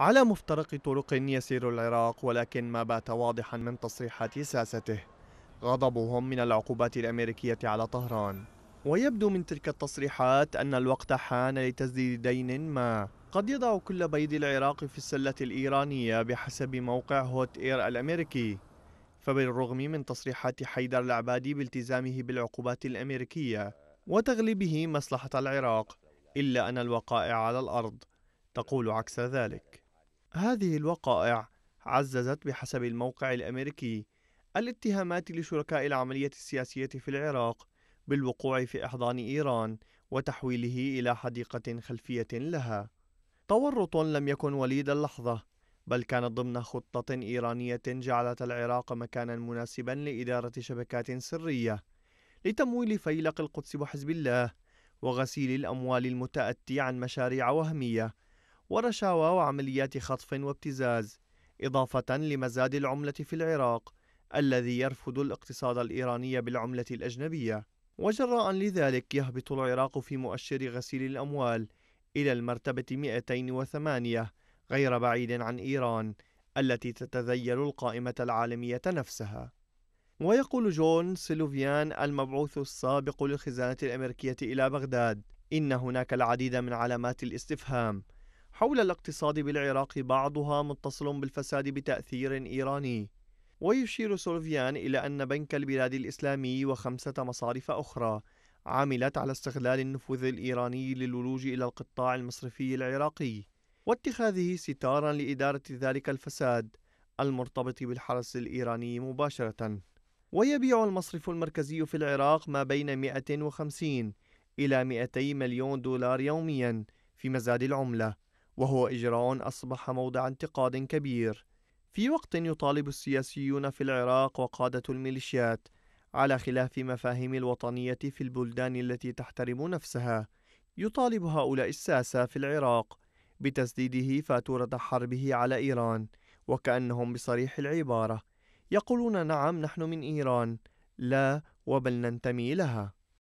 على مفترق طرق يسير العراق ولكن ما بات واضحا من تصريحات ساسته غضبهم من العقوبات الأمريكية على طهران ويبدو من تلك التصريحات أن الوقت حان لتسديد دين ما قد يضع كل بيض العراق في السلة الإيرانية بحسب موقع هوت إير الأمريكي فبالرغم من تصريحات حيدر العبادي بالتزامه بالعقوبات الأمريكية وتغليبه مصلحة العراق إلا أن الوقائع على الأرض تقول عكس ذلك هذه الوقائع عززت بحسب الموقع الأمريكي الاتهامات لشركاء العملية السياسية في العراق بالوقوع في إحضان إيران وتحويله إلى حديقة خلفية لها. تورط لم يكن وليد اللحظة، بل كان ضمن خطة إيرانية جعلت العراق مكانا مناسبا لإدارة شبكات سرية لتمويل فيلق القدس وحزب الله وغسيل الأموال المتأتي عن مشاريع وهمية ورشاوى وعمليات خطف وابتزاز إضافة لمزاد العملة في العراق الذي يرفض الاقتصاد الإيراني بالعملة الأجنبية وجراء لذلك يهبط العراق في مؤشر غسيل الأموال إلى المرتبة 208 غير بعيد عن إيران التي تتذيل القائمة العالمية نفسها ويقول جون سيلوفيان المبعوث السابق للخزانة الأمريكية إلى بغداد إن هناك العديد من علامات الاستفهام حول الاقتصاد بالعراق بعضها متصل بالفساد بتأثير إيراني ويشير سولفيان إلى أن بنك البلاد الإسلامي وخمسة مصارف أخرى عملت على استغلال النفوذ الإيراني للولوج إلى القطاع المصرفي العراقي واتخاذه ستارا لإدارة ذلك الفساد المرتبط بالحرس الإيراني مباشرة ويبيع المصرف المركزي في العراق ما بين 150 إلى 200 مليون دولار يوميا في مزاد العملة وهو إجراء أصبح موضع انتقاد كبير في وقت يطالب السياسيون في العراق وقادة الميليشيات على خلاف مفاهيم الوطنية في البلدان التي تحترم نفسها يطالب هؤلاء الساسة في العراق بتسديده فاتورة حربه على إيران وكأنهم بصريح العبارة يقولون نعم نحن من إيران لا وبل ننتمي لها